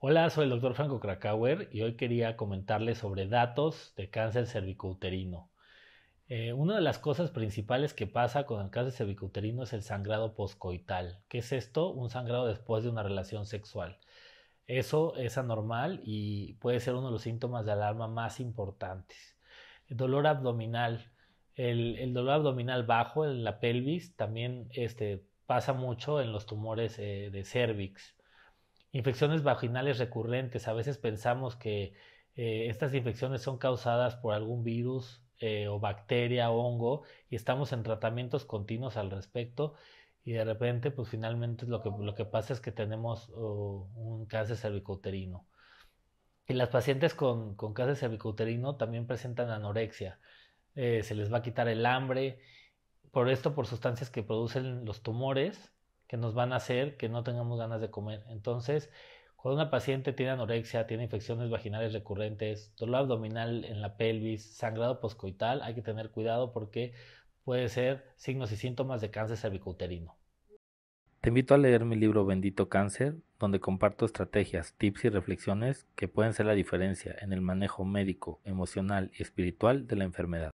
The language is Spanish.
Hola, soy el doctor Franco Krakauer y hoy quería comentarles sobre datos de cáncer cervicouterino. Eh, una de las cosas principales que pasa con el cáncer cervicouterino es el sangrado poscoital. ¿Qué es esto? Un sangrado después de una relación sexual. Eso es anormal y puede ser uno de los síntomas de alarma más importantes. El dolor abdominal. El, dolor abdominal bajo en la pelvis también este, pasa mucho en los tumores eh, de cervix. Infecciones vaginales recurrentes. A veces pensamos que eh, estas infecciones son causadas por algún virus eh, o bacteria o hongo y estamos en tratamientos continuos al respecto y de repente pues finalmente lo que, lo que pasa es que tenemos oh, un cáncer cervicouterino. Y las pacientes con, con cáncer cervicouterino también presentan anorexia. Eh, se les va a quitar el hambre, por esto, por sustancias que producen los tumores, que nos van a hacer que no tengamos ganas de comer. Entonces, cuando una paciente tiene anorexia, tiene infecciones vaginales recurrentes, dolor abdominal en la pelvis, sangrado poscoital, hay que tener cuidado porque puede ser signos y síntomas de cáncer cervicouterino. Te invito a leer mi libro Bendito Cáncer, donde comparto estrategias, tips y reflexiones que pueden ser la diferencia en el manejo médico, emocional y espiritual de la enfermedad.